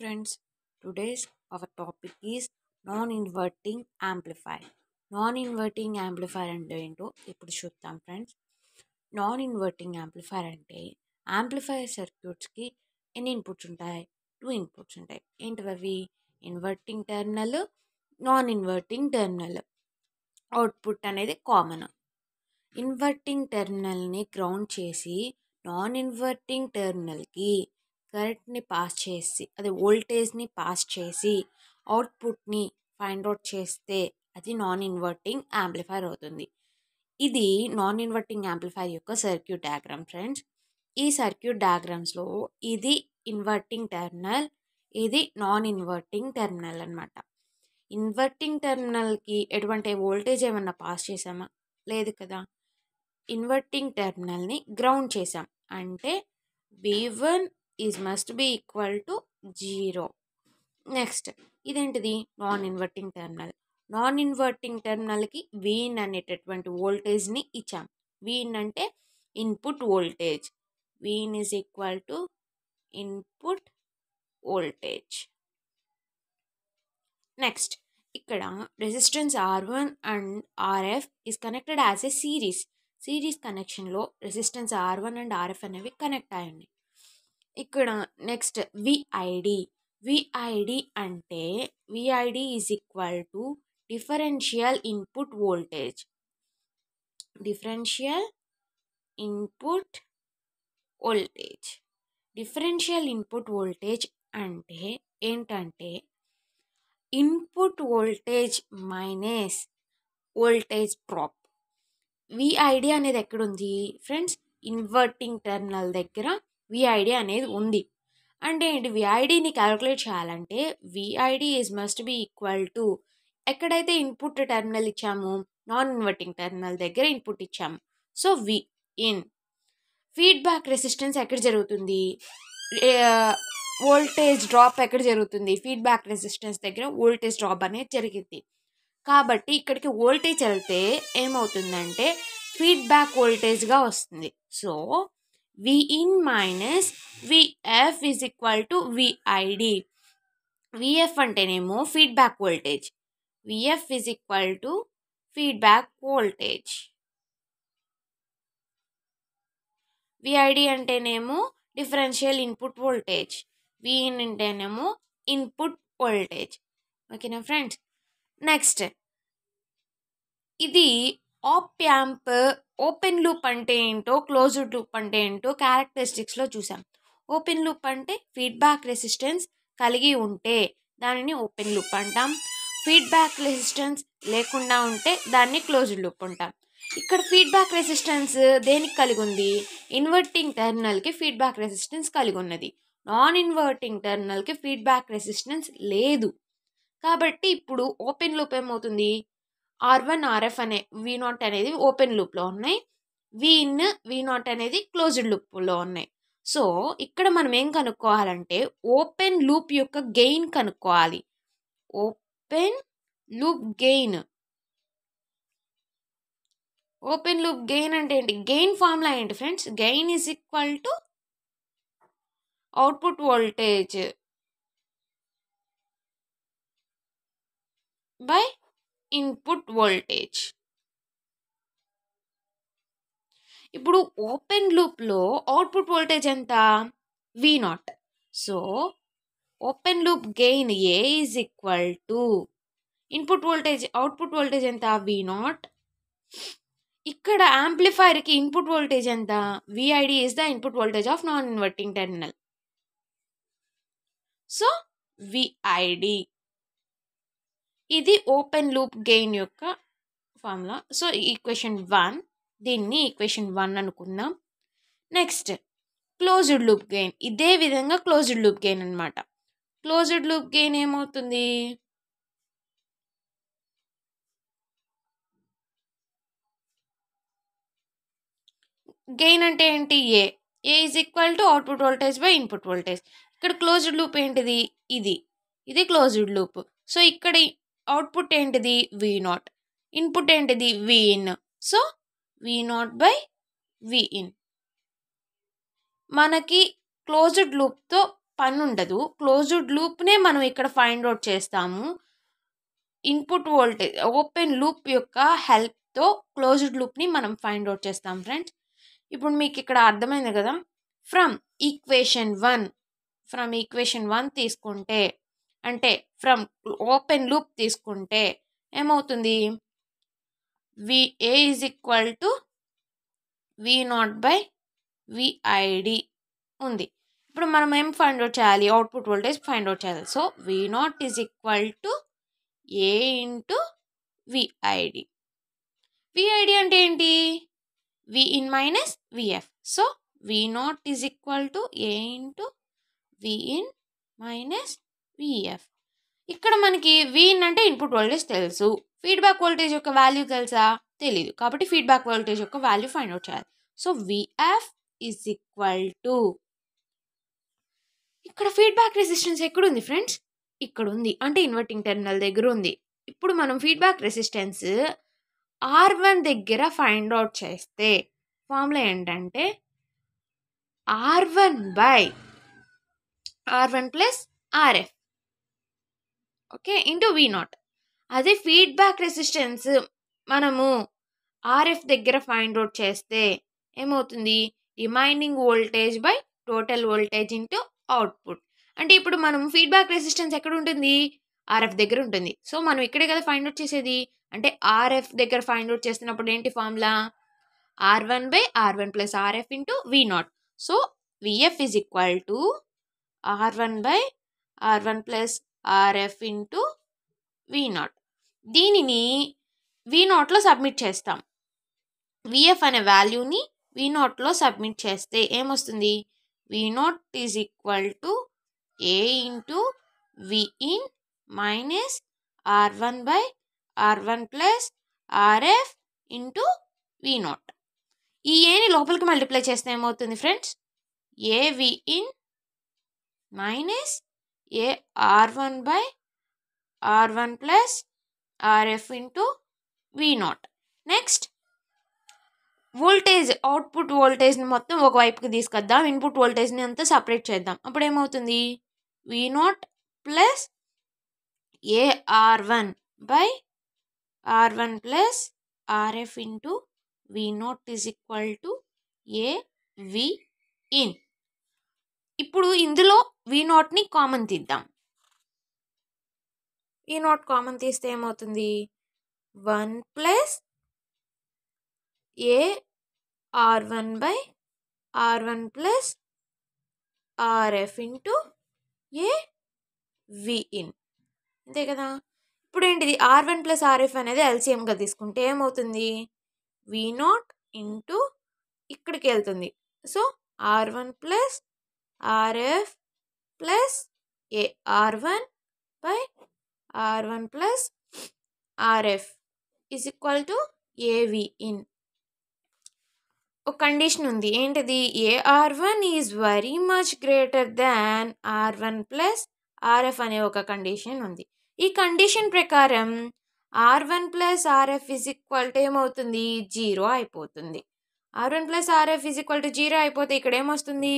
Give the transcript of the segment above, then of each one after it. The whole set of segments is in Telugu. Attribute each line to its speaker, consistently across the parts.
Speaker 1: Friends today's our topic is non inverting amplifier. Non inverting amplifier అంటే ఏంటో ఇప్పుడు చూద్దాం ఫ్రెండ్స్ నాన్ ఇన్వర్టింగ్ యాంప్లిఫైర్ అంటే యాంప్లిఫైర్ సర్క్యూట్స్కి ఎన్ని ఇన్పుట్స్ ఉంటాయి టూ ఇన్పుట్స్ ఉంటాయి ఏంటివి అవి inverting terminal non inverting terminal output అనేది కామన్ ఇన్వర్టింగ్ టెర్మినల్ని గ్రౌండ్ చేసి నాన్ ఇన్వర్టింగ్ టెర్మినల్కి కరెంట్ని పాస్ చేసి అది వోల్టేజ్ని పాస్ చేసి అవుట్పుట్ని ఫైండ్ అవుట్ చేస్తే అది నాన్ ఇన్వర్టింగ్ యాంప్లిఫైర్ అవుతుంది ఇది నాన్ ఇన్వర్టింగ్ యాంప్లిఫైర్ యొక్క సర్క్యూట్ డయాగ్రామ్ ఫ్రెండ్స్ ఈ సర్క్యూట్ డయాగ్రామ్స్లో ఇది ఇన్వర్టింగ్ టెర్మినల్ ఇది నాన్ ఇన్వర్టింగ్ టెర్మినల్ అనమాట ఇన్వర్టింగ్ టెర్మినల్కి ఎటువంటి వోల్టేజ్ ఏమన్నా పాస్ చేసామా లేదు కదా ఇన్వర్టింగ్ టెర్మినల్ని గ్రౌండ్ చేసాం అంటే V one is must be equal to zero next ఇదేంటిది non inverting terminal non inverting టెర్మినల్కి వీన్ అనేటటువంటి వోల్టేజ్ని ఇచ్చాం వీన్ అంటే input voltage V in is equal to input voltage next ఇక్కడ resistance R one and RF is connected as a series series కనెక్షన్లో resistance R one and RF అనేవి కనెక్ట్ అయ్యండి ఇక్కడ నెక్స్ట్ విఐడి విఐడి అంటే VID is equal to differential input voltage differential input voltage differential input voltage అంటే ఏంటంటే input voltage minus voltage drop VID అనేది ఎక్కడుంది ఫ్రెండ్స్ ఇన్వర్టింగ్ టెర్మినల్ దగ్గర విఐడి అనేది ఉంది అంటే ఏంటి విఐడిని క్యాలిక్యులేట్ చేయాలంటే VID is must be equal to ఎక్కడైతే ఇన్పుట్ టెర్మినల్ ఇచ్చాము నాన్ ఇన్వర్టింగ్ టెర్మినల్ దగ్గర ఇన్పుట్ ఇచ్చాము so V in feedback resistance ఎక్కడ జరుగుతుంది వోల్టేజ్ డ్రాప్ ఎక్కడ జరుగుతుంది ఫీడ్బ్యాక్ రెసిస్టెన్స్ దగ్గర వోల్టేజ్ డ్రాప్ అనేది జరిగింది కాబట్టి ఇక్కడికి వోల్టేజ్ వెళ్తే ఏమవుతుందంటే ఫీడ్బ్యాక్ వోల్టేజ్గా వస్తుంది so Vin minus Vf is equal to Vid. VF అంటేనేమో feedback voltage Vf is equal to feedback voltage Vid అంటేనేమో డిఫరెన్షియల్ ఇన్పుట్ వోల్టేజ్ Vin అంటేనేమో ఇన్పుట్ వోల్టేజ్ ఓకేనా ఫ్రెండ్స్ నెక్స్ట్ ఇది ఆప్ యాంప్ ఓపెన్ లూప్ అంటే ఏంటో క్లోజ్డ్ లూప్ అంటే ఏంటో క్యారెక్టరిస్టిక్స్లో చూసాం ఓపెన్ లూప్ అంటే ఫీడ్బ్యాక్ రెసిస్టెన్స్ కలిగి ఉంటే దానిని ఓపెన్ లూప్ అంటాం ఫీడ్బ్యాక్ రెసిస్టెన్స్ లేకుండా ఉంటే దాన్ని క్లోజ్డ్ లూప్ అంటాం ఇక్కడ ఫీడ్బ్యాక్ రెసిస్టెన్స్ దేనికి కలిగి ఉంది ఇన్వర్టింగ్ టెర్మినల్కి ఫీడ్బ్యాక్ రెసిస్టెన్స్ కలిగి ఉన్నది నాన్ ఇన్వర్టింగ్ టెర్మినల్కి ఫీడ్బ్యాక్ రెసిస్టెన్స్ లేదు కాబట్టి ఇప్పుడు ఓపెన్ లూప్ ఏమవుతుంది ఆర్ వన్ ఆర్ఎఫ్ అనే వి నాట్ అనేది ఓపెన్ లూప్లో ఉన్నాయి వి ఇన్ వి నాట్ అనేది క్లోజ్డ్ లూప్లో ఉన్నాయి సో ఇక్కడ మనం ఏం కనుక్కోవాలంటే ఓపెన్ లూప్ యొక్క గెయిన్ కనుక్కోవాలి open loop gain open loop gain అంటే ఏంటి గెయిన్ ఫార్ములా ఏంటి friends gain is equal to output voltage by input voltage ఇప్పుడు ఓపెన్ లూప్లో అవుట్పుట్ వోల్టేజ్ ఎంత V naught so open loop gain A is equal to input voltage output voltage ఎంత వి నాట్ ఇక్కడ యాంప్లిఫైర్కి ఇన్పుట్ వోల్టేజ్ ఎంత VID is the input voltage of non inverting terminal so VID ఇది ఓపెన్ లూప్ గెయిన్ యొక్క ఫార్ములా సో ఈక్వేషన్ వన్ దీన్ని ఈక్వేషన్ వన్ అనుకుందాం నెక్స్ట్ క్లోజ్డ్ లూప్ గెయిన్ ఇదే విధంగా క్లోజ్డ్ లూప్ గెయిన్ అనమాట క్లోజ్డ్ లూప్ గెయిన్ ఏమవుతుంది గెయిన్ అంటే ఏంటి A A is equal to output voltage by input voltage ఇక్కడ క్లోజ్డ్ లూప్ ఏంటిది ఇది ఇది క్లోజ్డ్ లూప్ సో ఇక్కడ అవుట్పుట్ ఏంటిది వి నాట్ ఇన్పుట్ ఏంటిది V in so V naught by V in మనకి క్లోజ్డ్ లూప్తో పని ఉండదు క్లోజ్డ్ లూప్నే మనం ఇక్కడ ఫైండ్ అవుట్ చేస్తాము ఇన్పుట్ వోల్టేజ్ ఓపెన్ లూప్ యొక్క హెల్ప్తో క్లోజ్డ్ లూప్ని మనం ఫైండ్ అవుట్ చేస్తాం ఫ్రెండ్స్ ఇప్పుడు మీకు ఇక్కడ అర్థమైంది కదా from equation one from equation one తీసుకుంటే అంటే ఫ్రమ్ ఓపెన్ లూప్ తీసుకుంటే ఏమవుతుంది V A is equal to V naught by VID ఉంది ఇప్పుడు మనం ఏం ఫైండ్ అవుట్ చేయాలి అవుట్పుట్ వోల్టేజ్ ఫైండ్ అవుట్ చేయాలి so V naught is equal to A into VID VID అంటే ఏంటి V in minus VF so V naught is equal to A into V in minus VF e ఇక్కడ మనకి విఇన్ అంటే ఇన్పుట్ వోల్టేజ్ తెలుసు ఫీడ్బ్యాక్ వోల్టేజ్ యొక్క వాల్యూ తెలుసా తెలీదు కాబట్టి ఫీడ్బ్యాక్ వోల్టేజ్ యొక్క వాల్యూ ఫైండ్ అవుట్ చేయాలి so VF is equal to ఇక్కడ ఫీడ్బ్యాక్ రెసిస్టెన్స్ ఎక్కడుంది ఫ్రెండ్స్ ఇక్కడ ఉంది అంటే ఇన్వర్టింగ్ టెర్మినల్ దగ్గర ఉంది ఇప్పుడు మనం ఫీడ్బ్యాక్ రెసిస్టెన్స్ ఆర్ వన్ దగ్గర ఫైండ్ అవుట్ చేస్తే ఫార్ములా ఏంటంటే R one by R one plus RF okay into V naught అదే ఫీడ్బ్యాక్ రెసిస్టెన్స్ మనము ఆర్ఎఫ్ దగ్గర ఫైండ్ అవుట్ చేస్తే ఏమవుతుంది remaining voltage by total voltage into output అంటే ఇప్పుడు మనం ఫీడ్బ్యాక్ రెసిస్టెన్స్ ఎక్కడ ఉంటుంది ఆర్ఎఫ్ దగ్గర ఉంటుంది సో మనం ఇక్కడే కదా ఫైండ్ అవుట్ చేసేది అంటే ఆర్ఎఫ్ దగ్గర ఫైండ్ అవుట్ చేస్తున్నప్పుడు ఏంటి formula R one by R one plus RF into V naught so VF is equal to R one by R one plus RF into V naught దీనిని వి నాట్లో సబ్మిట్ చేస్తాం విఎఫ్ అనే వాల్యూని వి నాట్లో సబ్మిట్ చేస్తే ఏమొస్తుంది V naught is equal to A into V in minus R one by R one plus RF into V naught ఈ ఏని లోపలికి మల్టిప్లై చేస్తే ఏమవుతుంది friends A V in minus A R one by R one plus RF into V naught next voltage output వోల్టేజ్ని మొత్తం ఒకవైపుకి తీసుకొద్దాం ఇన్పుట్ వోల్టేజ్ని అంతా సపరేట్ చేద్దాం అప్పుడు ఏమవుతుంది V naught plus A R one by R one plus RF into V naught is equal to V in ఇప్పుడు ఇందులో వి నోట్ని కామన్ తీద్దాం ఈ e నోట్ కామన్ తీస్తే ఏమవుతుంది one plus A R one by R one plus RF into A V in అంతే కదా ఇప్పుడు ఏంటిది ఆర్ వన్ ప్లస్ ఆర్ఎఫ్ అనేది ఎల్సిఎంగా తీసుకుంటే ఏమవుతుంది వి నాట్ ఇంటూ ఇక్కడికి వెళ్తుంది so R one plus RF plus A R one by R one plus RF is equal to A V in ఒక కండిషన్ ఉంది ఏంటిది A R one is very much greater than R one plus RF అనే ఒక కండిషన్ ఉంది ఈ కండిషన్ ప్రకారం R one plus RF is equal to ఏమవుతుంది జీరో అయిపోతుంది R one plus RF is equal to zero అయిపోతే ఇక్కడ ఏమొస్తుంది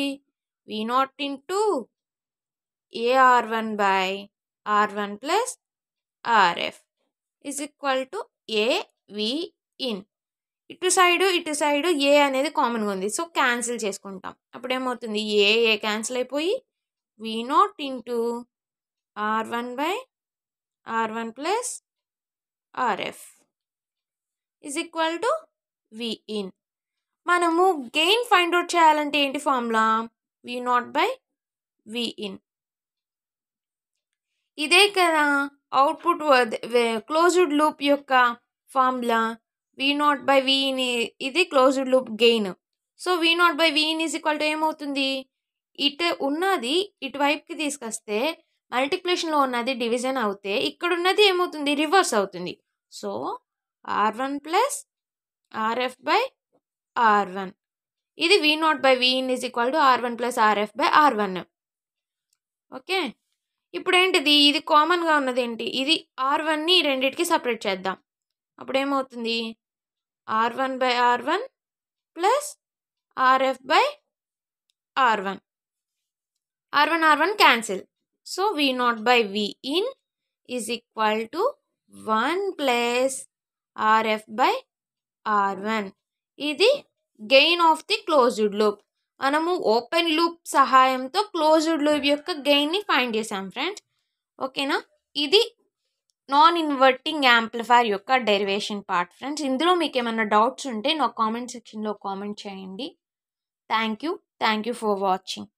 Speaker 1: V naught in two AR one by R one plus RF is equal to A V in ఇటు సైడు ఇటు సైడు ఏ అనేది కామన్గా ఉంది సో క్యాన్సిల్ చేసుకుంటాం అప్పుడు ఏమవుతుంది ఏ ఏ క్యాన్సిల్ అయిపోయి V naught into R one by R one plus RF is equal to V in మనము గెయిన్ ఫైండ్ అవుట్ చేయాలంటే ఏంటి formula V naught by V in ఇదే కదా అవుట్పుట్ క్లోజ్డ్ లూప్ యొక్క formula V naught by V ఇది closed loop gain so V naught by V in is equal to ఏమవుతుంది ఇటు ఉన్నది ఇటువైపుకి తీసుకొస్తే మల్టిప్లేషన్లో ఉన్నది డివిజన్ అవుతే ఇక్కడ ఉన్నది ఏమవుతుంది రివర్స్ అవుతుంది so R one plus RF by R one ఇది V naught by V in is equal to R one plus RF by R one okay ఇప్పుడేంటిది ఇది కామన్గా ఉన్నదేంటి ఇది ఆర్ వన్ని రెండింటికి సపరేట్ చేద్దాం అప్పుడు ఏమవుతుంది R one by R one plus RF by R one R one R one cancel so V naught by V in is equal to one plus RF by R one ఇది gain of the closed loop మనము ఓపెన్ లూప్ సహాయంతో క్లోజ్డ్ లూప్ యొక్క గెయిన్ని ఫైండ్ చేసాం ఫ్రెండ్స్ ఓకేనా ఇది నాన్ ఇన్వర్టింగ్ యాంప్లిఫైర్ యొక్క డెరివేషన్ పార్ట్ ఫ్రెండ్స్ ఇందులో మీకు ఏమైనా డౌట్స్ ఉంటే నా కామెంట్ సెక్షన్లో కామెంట్ చేయండి thank you thank you for watching